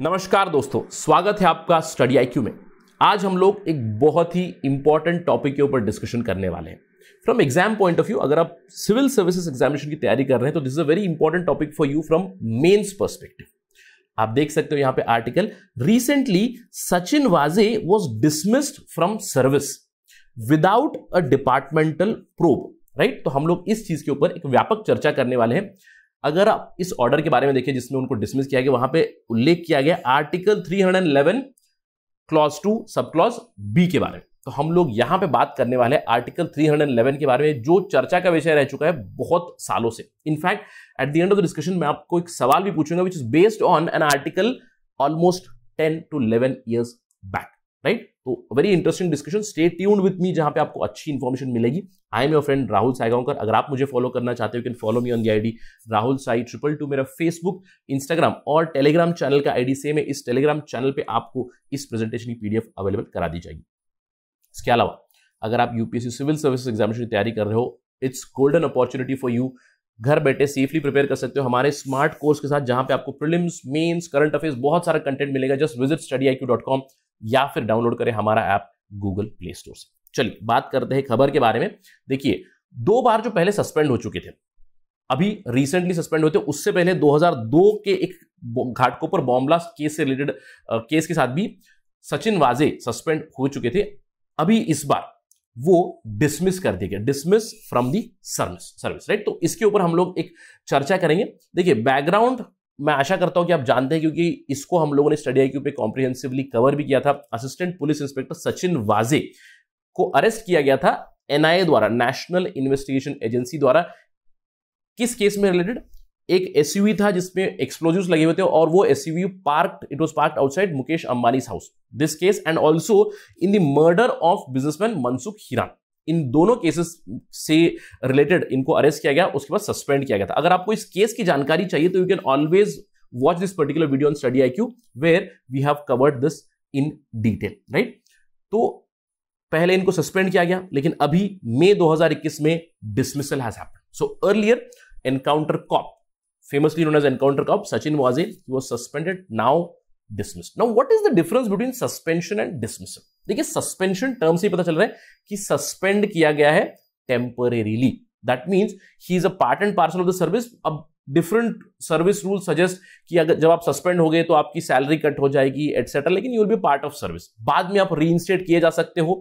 नमस्कार दोस्तों स्वागत है आपका स्टडी आई में आज हम लोग एक बहुत ही इंपॉर्टेंट टॉपिक के ऊपर डिस्कशन करने वाले हैं from exam point of view अगर आप सिविल सर्विसेज एग्जामिनेशन की तैयारी कर रहे हैं तो this is a very important topic for you from mains perspective आप देख सकते हो यहाँ पे article recently Sachin Waze was dismissed from service without a departmental probe right तो हम लोग इस चीज के ऊपर एक व्यापक चर्चा करने वाले हैं अगर आप इस ऑर्डर के बारे में देखिए जिसमें उनको डिसमिस किया गया वहां पे उल्लेख किया गया article 311 clause two sub clause B के बारे में तो हम लोग यहां पे बात करने वाले हैं आर्टिकल 311 के बारे में जो चर्चा का विषय रह चुका है बहुत सालों से in fact at the end of the discussion में आपको एक सवाल भी पूछूंगा which is based on an article almost ten to eleven years back right तो very interesting discussion stay tuned with me जहां पे आपको अच्छी इन्फॉर्मेशन मिलेगी I am your friend Rahul Saigaonkar अगर आप मुझे फॉलो करना चाहते हो can follow me on the ID Rahul Sai triple two मेरा फेसबुक इंस्टाग्राम और टेलीग्राम चैनल का आईडी सेम है इस टेलीग्राम चैनल पे आपको इस प्रेजेंटेशन की पीडीएफ अवेलेबल करा दी जाएगी इसके अलावा अगर आप यूपीएससी सिविल सर्विस एग्जामिनेशन की तैयारी कर रहे हो it's golden opportunity for you घर बैठे सेफली प्रिपेयर कर सकते हो हमारे स्मार्ट कोर्स के साथ जहां पे आपको प्रिलिम्स मेंस करंट अफेयर्स बहुत सारा कंटेंट मिलेगा just visit study I Q dot com या फिर डाउनलोड करें हमारा ऐप गूगल प्ले स्टोर से चलिए बात करते हैं खबर के बारे में देखिए दो बार जो पहले सस्पेंड हो चुके थे अभी रिसेंटली सस्पेंड होते उससे पहले 2002 के एक घाटकों पर बॉम्बलास्ट केस से रिलेटेड केस के साथ भी सचिन वाजे सस्पेंड हो चुके थे अभी इस बार वो डिसमिस कर दिए गए dismiss from the service service right तो इसके ऊपर हम लोग एक चर्चा करेंगे देखिए बैकग्राउंड मैं आशा करता हूं कि आप जानते हैं क्योंकि इसको हम लोगों ने स्टडी आई पे कॉम्प्रिहेंसिवली कवर भी किया था assistant police inspector Sachin Waze को अरेस्ट किया गया था एनआईए द्वारा नेशनल इन्वेस्टिगेशन एजेंसी द्वारा किस केस में रिलेटेड एक एसयूवी था जिसमें एक्सप्लोजिव लगे हुए थे और वो SUV park it was park outside Mukesh Ambani house this case and also in the murder of businessman Mansukh Hiran इन दोनों केसेस से रिलेटेड इनको अरेस्ट किया गया उसके बाद सस्पेंड किया गया था अगर आपको इस केस की जानकारी चाहिए तो you can always watch this particular video on study I Q where we have covered this in detail right तो पहले इनको सस्पेंड किया गया लेकिन अभी मई 2021 में dismissal has happened so earlier encounter cop famously known as encounter cop Sachin waze he was suspended now dismissed now what is the difference between suspension and dismissal देखिए सस्पेंशन टर्म से पता चल रहा है कि सस्पेंड किया गया है temporarily that means he is a part and parcel of the service अब डिफरेंट सर्विस रूल सजेस्ट कि अगर जब आप सस्पेंड हो गए तो आपकी सैलरी कट हो जाएगी एटसेट्रा लेकिन you will be part of service बाद में आप रीइंस्टेट किए जा सकते हो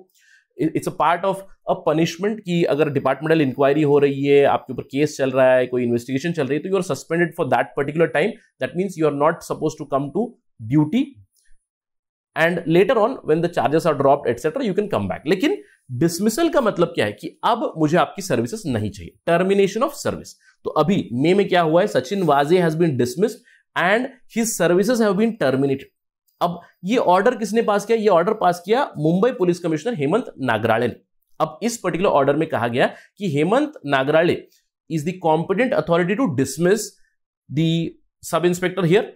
it's a part of a punishment कि अगर डिपार्टमेंटल इंक्वायरी हो रही है आपके ऊपर केस चल रहा है कोई इन्वेस्टिगेशन चल रही है तो you are suspended for that particular time that means you are not suppose to come to duty and later on when the charges are dropped etcetera you can come back लेकिन dismissal का मतलब क्या है कि अब मुझे आपकी services नहीं चाहिए टर्मिनेशन ऑफ सर्विस तो अभी मे में क्या हुआ है Sachin Waze has been dismissed and his services have been terminated अब ये ऑर्डर किसने पास किया ये ऑर्डर पास किया मुंबई पुलिस कमिश्नर हेमंत नागराले ने अब इस पर्टिकुलर ऑर्डर में कहा गया कि Hemant Nagrale is the competent authority to dismiss the sub inspector here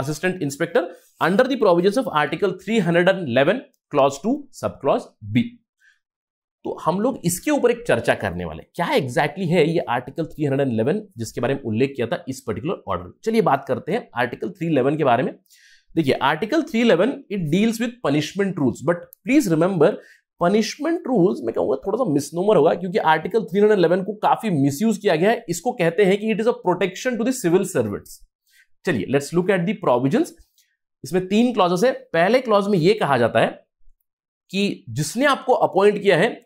assistant inspector under the provisions of article 311 clause two sub clause B तो हम लोग इसके ऊपर एक चर्चा करने वाले क्या एग्जैक्टली exactly है ये आर्टिकल 311 जिसके बारे में उल्लेख किया था इस पर्टिकुलर ऑर्डर चलिए बात करते हैं आर्टिकल 311 के बारे में देखिए article 311 it deals with punishment rules but please remember punishment rules मैं कहूंगा थोड़ा सा मिसनोमर होगा क्योंकि आर्टिकल 311 को काफी मिसयूज किया गया है इसको कहते हैं कि it is a protection to the civil servants चलिए let's look at the provision इसमें तीन क्लॉजेस है पहले क्लॉज में यह कहा जाता है कि जिसने आपको अपॉइंट किया है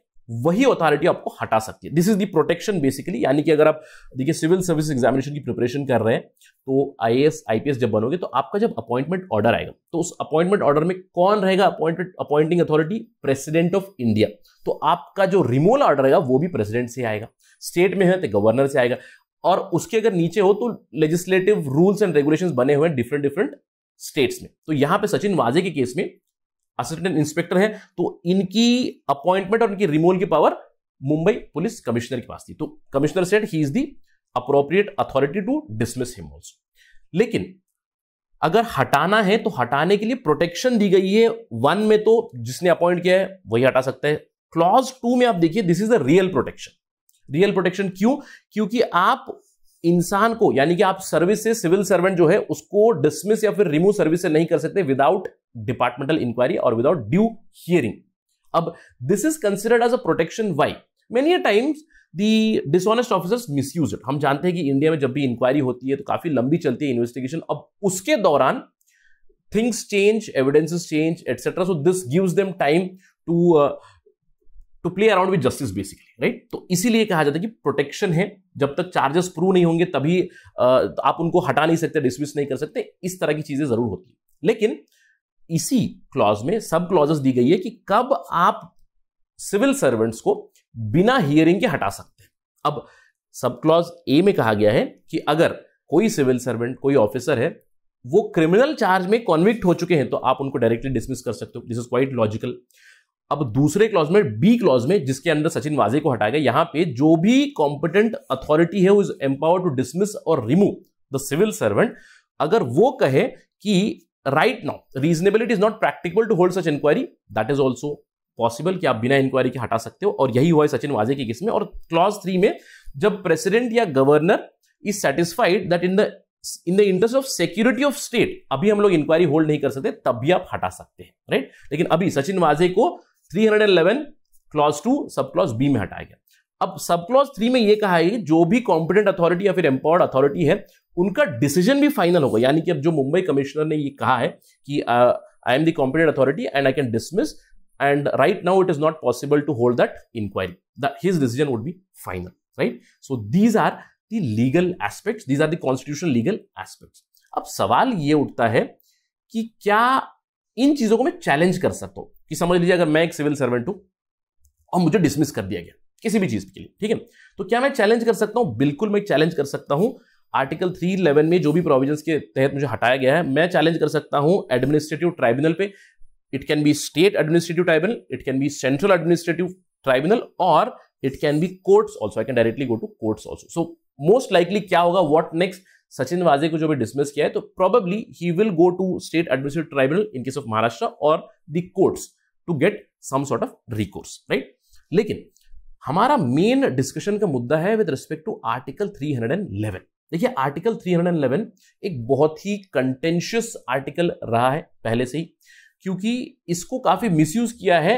वही अथॉरिटी आपको हटा सकती है this is the protection basically यानी कि अगर आप देखिए सिविल सर्विस एग्जामिनेशन की प्रिपरेशन कर रहे हैं तो आईएएस आईपीएस जब बनोगे तो आपका जब अपॉइंटमेंट ऑर्डर आएगा तो उस अपॉइंटमेंट ऑर्डर में कौन रहेगा appointed appointing authority president of India तो आपका जो रिमोल ऑर्डर रहेगा वो भी प्रेसिडेंट से आएगा स्टेट में है तो गवर्नर से आएगा और उसके अगर नीचे हो तो लेजिस्लेटिव रूल्स एंड रेगुलेशन बने हुए हैं डिफरेंट डिफरेंट स्टेट्स में तो यहां पे सचिन वाजे के केस में असिस्टेंट इंस्पेक्टर है तो इनकी अपॉइंटमेंट और इनकी रिमूवल की पावर मुंबई पुलिस कमिश्नर के पास थी तो commissioner set he is the appropriate authority to dismiss him also लेकिन अगर हटाना है तो हटाने के लिए प्रोटेक्शन दी गई है वन में तो जिसने अपॉइंट किया है वही हटा सकता है क्लॉज टू में आप देखिए this is the real protection real protection क्यों क्योंकि आप इंसान को यानी कि आप सर्विस से सिविल सर्वेंट जो है उसको डिसमिस या फिर रिमूव सर्विस से नहीं कर सकते विदाउट डिपार्टमेंटल इंक्वायरी और विदाउट ड्यू हियरिंग अब this is considered as a protection why many times the dishonest officers misuse हम जानते हैं कि इंडिया में जब भी इंक्वायरी होती है तो काफी लंबी चलती है इन्वेस्टिगेशन अब उसके दौरान things change evidences change etcetera so this gives them time to to play around with justice basically right तो इसीलिए कहा जाता है कि प्रोटेक्शन है जब तक चार्जेस प्रूव नहीं होंगे तभी आप उनको हटा नहीं सकते डिसमिस नहीं कर सकते इस तरह की चीजें जरूर होती है लेकिन इसी क्लॉज में सब क्लॉजेस दी गई है कि कब आप सिविल सर्वेंट्स को बिना हियरिंग के हटा सकते हैं अब सब क्लॉज ए में कहा गया है कि अगर कोई सिविल सर्वेंट कोई ऑफिसर है वो क्रिमिनल चार्ज में कॉन्विक्ट हो चुके हैं तो आप उनको डायरेक्टली डिसमिस कर सकते हो दिस इज क्वाइट लॉजिकल अब दूसरे क्लॉज में बी क्लॉज में जिसके अंदर सचिन वाजे को हटाया गया यहां पे जो भी कॉम्पिटेंट अथॉरिटी है वो इज एम्पावर टू डिसमिस और रिमूव द सिविल सर्वेंट अगर वो कहे कि right now reasonability is not practical to hold such inquiry that is also possible कि आप बिना इंक्वायरी के हटा सकते हो और यही हुआ है सचिन वाजे के केस में और क्लॉज थ्री में जब प्रेसिडेंट या governor is satisfied that in the in the interest of security of state अभी हम लोग इंक्वायरी होल्ड नहीं कर सकते तब भी आप हटा सकते हैं राइट लेकिन अभी सचिन वाजे को 311 clause two sub clause B में हटाया गया अब सब क्लॉज थ्री में यह कहा है कि जो भी कॉम्पिटेंट अथॉरिटी या फिर एम्पावर्ड अथॉरिटी है उनका डिसीजन भी फाइनल होगा यानी कि अब जो मुंबई कमिश्नर ने ये कहा है कि I am the competent authority and I can dismiss and right now it is not possible to hold that inquiry his decision would be final right so these are the legal aspects these are the constitution legal aspects अब सवाल ये उठता है कि क्या इन चीजों को मैं चैलेंज कर सकता हूं कि समझ लीजिए अगर मैं एक सिविल सर्वेंट हूं और मुझे डिसमिस कर दिया गया किसी भी चीज के लिए ठीक है तो क्या मैं चैलेंज कर सकता हूं बिल्कुल मैं चैलेंज कर सकता हूं आर्टिकल थ्री इलेवन में जो भी प्रोविजन के तहत मुझे हटाया गया है मैं चैलेंज कर सकता हूं एडमिनिस्ट्रेटिव ट्राइब्यूनल पे it can be state administrative tribunal it can be central administrative tribunal और it can be courts also I can directly go to courts also so most likely क्या होगा वॉट नेक्स्ट सचिन वाजे को जो भी dismiss किया है तो probably he will go to state administrative tribunal in case of Maharashtra और the courts to get some sort of recourse right लेकिन हमारा मेन डिस्कशन का मुद्दा है विद रिस्पेक्ट टू आर्टिकल 311 देखिए आर्टिकल 311 एक बहुत ही कंटेंशियस आर्टिकल रहा है पहले से ही क्योंकि इसको काफी मिसयूज किया है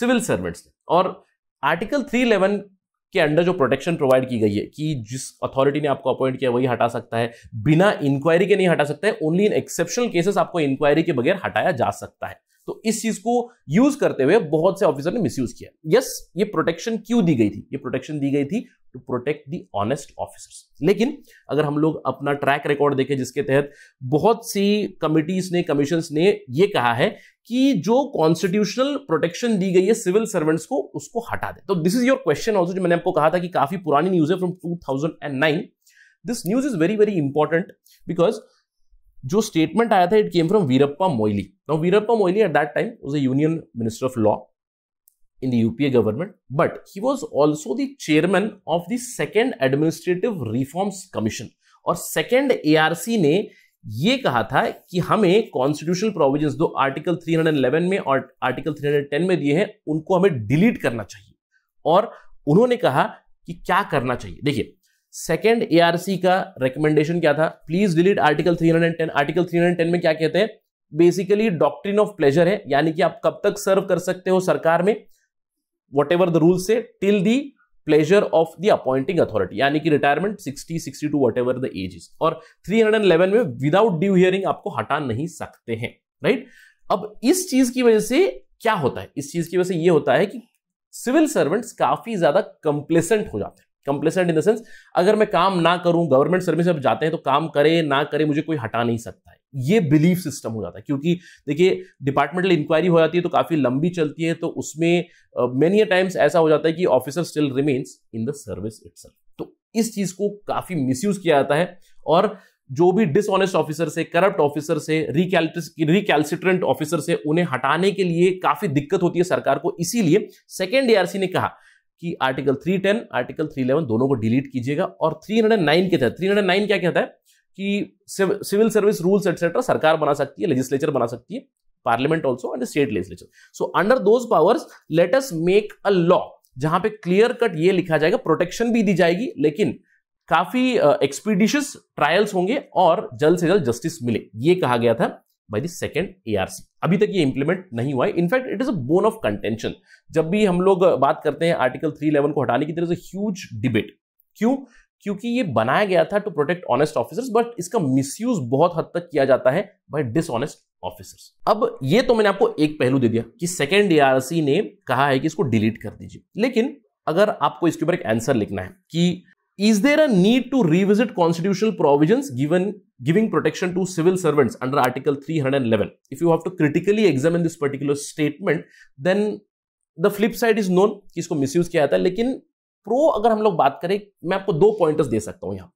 सिविल सर्वेंट्स ने और आर्टिकल 311 के अंडर जो प्रोटेक्शन प्रोवाइड की गई है कि जिस अथॉरिटी ने आपको अपॉइंट किया वही हटा सकता है बिना इंक्वायरी के नहीं हटा सकता है ओनली इन एक्सेप्शनल केसेस आपको इंक्वायरी के बगैर हटाया जा सकता है तो इस चीज को यूज करते हुए बहुत से ऑफिसर ने मिसयूज किया यस yes, ये प्रोटेक्शन क्यों दी गई थी ये प्रोटेक्शन दी गई थी to protect the honest officers लेकिन अगर हम लोग अपना ट्रैक रिकॉर्ड देखें जिसके तहत बहुत सी कमिटीज ने कमीशन ने ये कहा है कि जो कॉन्स्टिट्यूशनल प्रोटेक्शन दी गई है सिविल सर्वेंट्स को उसको हटा दे तो this is your question also जो मैंने आपको कहा था कि काफी पुरानी न्यूज है from 2009 this news is very very important because जो स्टेटमेंट आया था it came from Veerappa Moily now Veerappa Moily at that time was a union minister of law in the UPA government but he was also the chairman of the second administrative reforms commission और second ARC ने ये कहा था कि हमें constitutional provisions दो article 311 में और आर्टिकल 310 में दिए हैं उनको हमें डिलीट करना चाहिए और उन्होंने कहा कि क्या करना चाहिए देखिए सेकेंड एआरसी का रिकमेंडेशन क्या था प्लीज डिलीट आर्टिकल 310 आर्टिकल 310 में क्या कहते हैं बेसिकली डॉक्ट्रिन ऑफ प्लेजर है यानी कि आप कब तक सर्व कर सकते हो सरकार में वॉट द रूल से till the pleasure of the appointing authority यानी कि retirement 60, 62 to whatever the age is और 311 में विदाउट ड्यू हियरिंग आपको हटा नहीं सकते हैं राइट अब इस चीज की वजह से क्या होता है इस चीज की वजह से यह होता है कि सिविल सर्वेंट्स काफी ज्यादा कंप्लेसेंट हो जाते हैं कंप्लेसेंट इन द सेंस अगर मैं काम ना करूं गवर्नमेंट सर्विस में जाते हैं तो काम करे ना करे मुझे कोई हटा नहीं सकता है ये बिलीफ सिस्टम हो जाता है क्योंकि देखिए डिपार्टमेंटल इंक्वायरी हो जाती है तो काफ़ी लंबी चलती है तो उसमें मेनी अ टाइम्स ऐसा हो जाता है कि officer still remains in the service it तो इस चीज़ को काफ़ी मिस किया जाता है और जो भी डिसऑनेस्ट ऑफिसर से करप्ट ऑफिसर से रिकैल्सिट्रेंट ऑफिसर से उन्हें हटाने के लिए काफ़ी दिक्कत होती है सरकार को इसीलिए सेकेंड एआरसी ने कहा कि आर्टिकल 310, आर्टिकल 311 दोनों को डिलीट कीजिएगा और 309 के तहत 309 क्या कहता है कि सिविल सर्विस रूल्स एटसेट्रा सरकार बना सकती है लेजिस्लेचर बना सकती है parliament also and state legislature so under those powers let us make a law जहां पे क्लियर कट ये लिखा जाएगा प्रोटेक्शन भी दी जाएगी लेकिन काफी एक्सपीडिशियस uh, ट्रायल्स होंगे और जल्द से जल्द जस्टिस मिले ये कहा गया था बाई द सेकेंड एआरसी अभी तक ये इंप्लीमेंट नहीं हुआ है in fact it is a bone of contention जब भी हम लोग बात करते हैं आर्टिकल थ्री इलेवन को हटाने की तरह से ह्यूज डिबेट क्यों क्योंकि ये बनाया गया था to protect honest officers but इसका मिसयूज बहुत हद तक किया जाता है बाय डिसऑनेस्ट ऑफिसर्स अब ये तो मैंने आपको एक पहलू दे दिया कि सेकेंड एआरसी ने कहा है कि इसको डिलीट कर दीजिए लेकिन अगर आपको इसके ऊपर एक आंसर लिखना है कि is there a need to revisit constitutional provision given giving protection to civil servants under article 311 if you have to critically examine this particular statement then the flip side is known कि इसको misuse किया जाता है लेकिन pro अगर हम लोग बात करें मैं आपको दो पॉइंटर्स दे सकता हूं यहां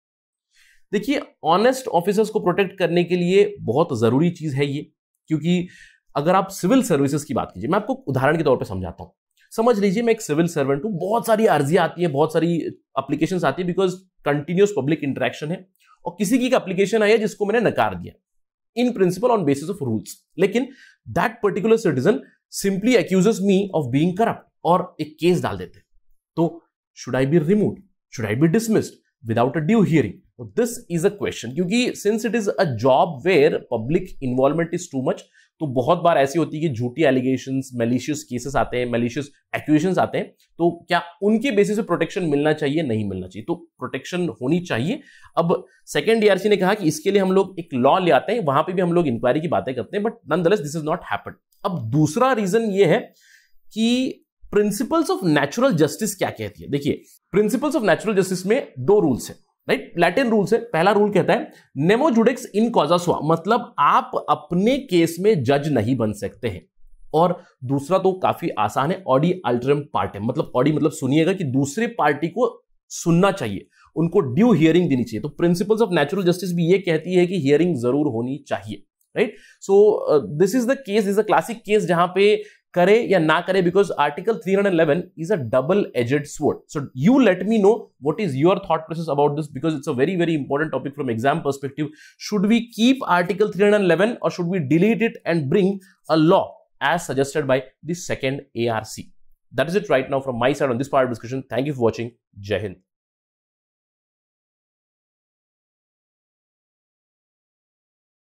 देखिए ऑनेस्ट ऑफिसर्स को प्रोटेक्ट करने के लिए बहुत जरूरी चीज है ये क्योंकि अगर आप सिविल सर्विसेज की बात कीजिए मैं आपको उदाहरण के तौर पर समझाता हूं समझ लीजिए मैं एक सिविल सर्वेंट हूं बहुत सारी अर्जियाँ आती है बहुत सारी अप्लीकेशन आती है बिकॉज कंटिन्यूस पब्लिक इंटरेक्शन है और किसी की एक अप्लीकेशन आई है जिसको मैंने नकार दिया in principle on basis of rules लेकिन that particular citizen simply accuses me of being corrupt और एक केस डाल देते तो should I be remove should I be dismissed without a due hearing So this is a क्योंकि since it is a job where public involvement is too much तो बहुत बार ऐसी होती है कि झूठी एलिगेशन मेलिशियस केसेस आते हैं मेलिशियस एक्यूशन आते हैं तो क्या उनके बेसिस पे प्रोटेक्शन मिलना चाहिए नहीं मिलना चाहिए तो प्रोटेक्शन होनी चाहिए अब सेकेंड डीआरसी ने कहा कि इसके लिए हम लोग एक लॉ ले आते हैं वहां पे भी हम लोग इंक्वायरी की बातें करते हैं but none this is not happen अब दूसरा रीजन ये है कि प्रिंसिपल्स ऑफ नेचुरल जस्टिस क्या कहती है देखिए प्रिंसिपल्स ऑफ नेचुरल जस्टिस में दो रूल्स है राइट लैटिन रूल्स है पहला रूल कहता है नेमो जुडेक्स इन कॉजासुआ मतलब आप अपने केस में जज नहीं बन सकते हैं और दूसरा तो काफी आसान है ऑडी अल्ट्रम पार्टे मतलब ऑडी मतलब सुनिएगा कि दूसरे पार्टी को सुनना चाहिए उनको ड्यू हियरिंग देनी चाहिए तो प्रिंसिपल्स ऑफ नेचुरल जस्टिस भी ये कहती है कि हियरिंग जरूर होनी चाहिए right so this is the case is a classic case जहां पे करे या ना करे because article three hundred eleven is a double edged sword so you let me know what is your thought process about this because it's a very very important topic from exam perspective should we keep article three hundred eleven और should we delete it and bring a law as suggested by the second A R C that is it right now from my side on this part discussion thank you for watching जय हिंद